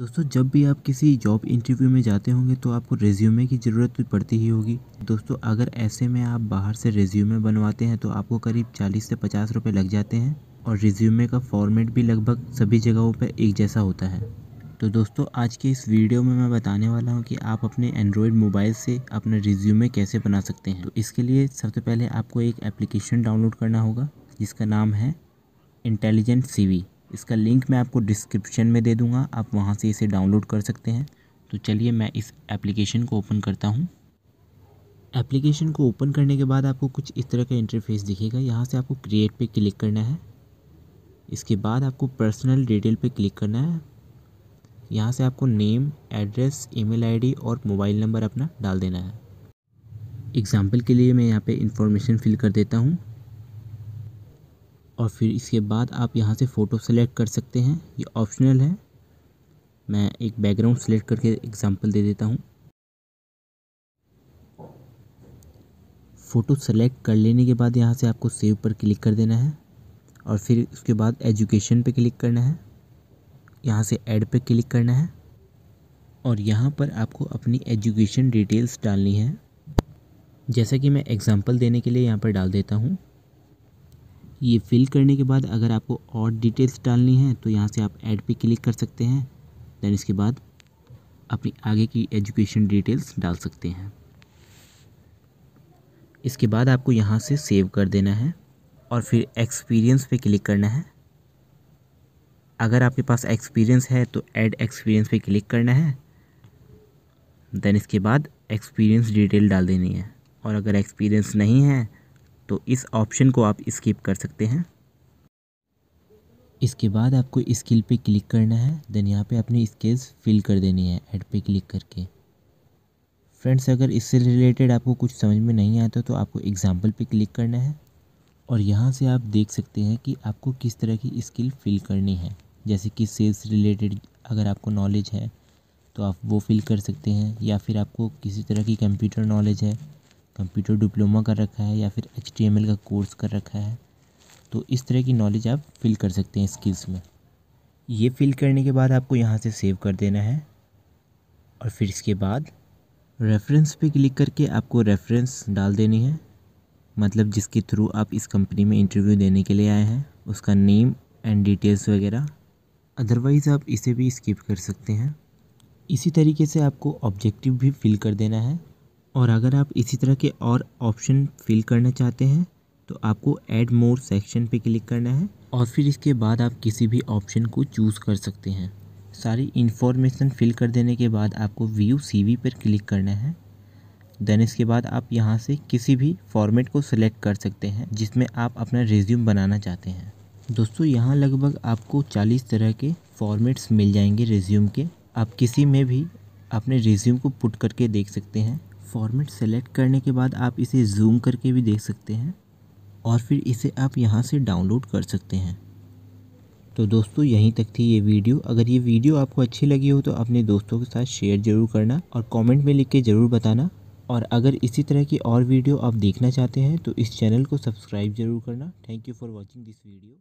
दोस्तों जब भी आप किसी जॉब इंटरव्यू में जाते होंगे तो आपको रेज्यूमे की ज़रूरत पड़ती ही होगी दोस्तों अगर ऐसे में आप बाहर से रेज्यूमे बनवाते हैं तो आपको करीब चालीस से पचास रुपये लग जाते हैं और रेज्यूमे का फॉर्मेट भी लगभग सभी जगहों पर एक जैसा होता है तो दोस्तों आज के इस वीडियो में मैं बताने वाला हूँ कि आप अपने एंड्रॉयड मोबाइल से अपना रिज्यूमे कैसे बना सकते हैं तो इसके लिए सबसे पहले आपको एक एप्लीकेशन डाउनलोड करना होगा जिसका नाम है इंटेलिजेंट सीवी इसका लिंक मैं आपको डिस्क्रिप्शन में दे दूँगा आप वहाँ से इसे डाउनलोड कर सकते हैं तो चलिए मैं इस एप्लीकेशन को ओपन करता हूँ एप्लीकेशन को ओपन करने के बाद आपको कुछ इस तरह का इंटरफेस दिखेगा यहाँ से आपको क्रिएट पे क्लिक करना है इसके बाद आपको पर्सनल डिटेल पे क्लिक करना है यहाँ से आपको नेम एड्रेस ईमेल आईडी और मोबाइल नंबर अपना डाल देना है एग्ज़ाम्पल के लिए मैं यहाँ पे इंफॉर्मेशन फिल कर देता हूँ और फिर इसके बाद आप यहाँ से फ़ोटो सेलेक्ट कर सकते हैं ये ऑप्शनल है मैं एक बैकग्राउंड सेलेक्ट करके एग्ज़ाम्पल दे देता हूँ फ़ोटो सेलेक्ट कर लेने के बाद यहाँ से आपको सेव पर क्लिक कर देना है और फिर उसके बाद एजुकेशन पे क्लिक करना है यहाँ से ऐड पे क्लिक करना है और यहाँ पर आपको अपनी एजुकेशन डिटेल्स डालनी है जैसा कि मैं एग्ज़ाम्पल देने के लिए यहाँ पर डाल देता हूँ ये फिल करने के बाद अगर आपको और डिटेल्स डालनी है तो यहाँ से आप ऐड पे क्लिक कर सकते हैं दैन इसके बाद अपनी आगे की एजुकेशन डिटेल्स डाल सकते हैं इसके बाद आपको यहाँ से सेव कर देना है और फिर एक्सपीरियंस पे क्लिक करना है अगर आपके पास एक्सपीरियंस है तो ऐड एक्सपीरियंस पे क्लिक करना है देन इसके बाद एक्सपीरियंस डिटेल डाल देनी है और अगर एक्सपीरियंस नहीं है तो इस ऑप्शन को आप स्किप कर सकते हैं इसके बाद आपको स्किल पे क्लिक करना है देन यहाँ पे अपनी स्किल्स फिल कर देनी है ऐड पे क्लिक करके फ्रेंड्स अगर इससे रिलेटेड आपको कुछ समझ में नहीं आता तो आपको एग्ज़ाम्पल पे क्लिक करना है और यहाँ से आप देख सकते हैं कि आपको किस तरह की स्किल फिल करनी है जैसे कि सेल्स रिलेटेड अगर आपको नॉलेज है तो आप वो फिल कर सकते हैं या फिर आपको किसी तरह की कंप्यूटर नॉलेज है कंप्यूटर डिप्लोमा कर रखा है या फिर एच का कोर्स कर रखा है तो इस तरह की नॉलेज आप फिल कर सकते हैं स्किल्स में ये फिल करने के बाद आपको यहाँ से सेव कर देना है और फिर इसके बाद रेफरेंस पे क्लिक करके आपको रेफरेंस डाल देनी है मतलब जिसके थ्रू आप इस कंपनी में इंटरव्यू देने के लिए आए हैं उसका नेम एंड डिटेल्स वगैरह अदरवाइज़ आप इसे भी स्किप कर सकते हैं इसी तरीके से आपको ऑब्जेक्टिव भी फिल कर देना है और अगर आप इसी तरह के और ऑप्शन फिल करना चाहते हैं तो आपको ऐड मोर सेक्शन पे क्लिक करना है और फिर इसके बाद आप किसी भी ऑप्शन को चूज़ कर सकते हैं सारी इन्फॉर्मेशन फिल कर देने के बाद आपको व्यू सीवी पर क्लिक करना है देन इसके बाद आप यहाँ से किसी भी फॉर्मेट को सिलेक्ट कर सकते हैं जिसमें आप अपना रिज्यूम बनाना चाहते हैं दोस्तों यहाँ लगभग आपको 40 तरह के फॉर्मेट्स मिल जाएंगे रिज्यूम के आप किसी में भी अपने रिज्यूम को पुट करके देख सकते हैं फॉर्मेट सेलेक्ट करने के बाद आप इसे जूम करके भी देख सकते हैं और फिर इसे आप यहाँ से डाउनलोड कर सकते हैं तो दोस्तों यहीं तक थी ये वीडियो अगर ये वीडियो आपको अच्छी लगी हो तो अपने दोस्तों के साथ शेयर ज़रूर करना और कमेंट में लिख के ज़रूर बताना और अगर इसी तरह की और वीडियो आप देखना चाहते हैं तो इस चैनल को सब्सक्राइब ज़रूर करना thank you for watching this video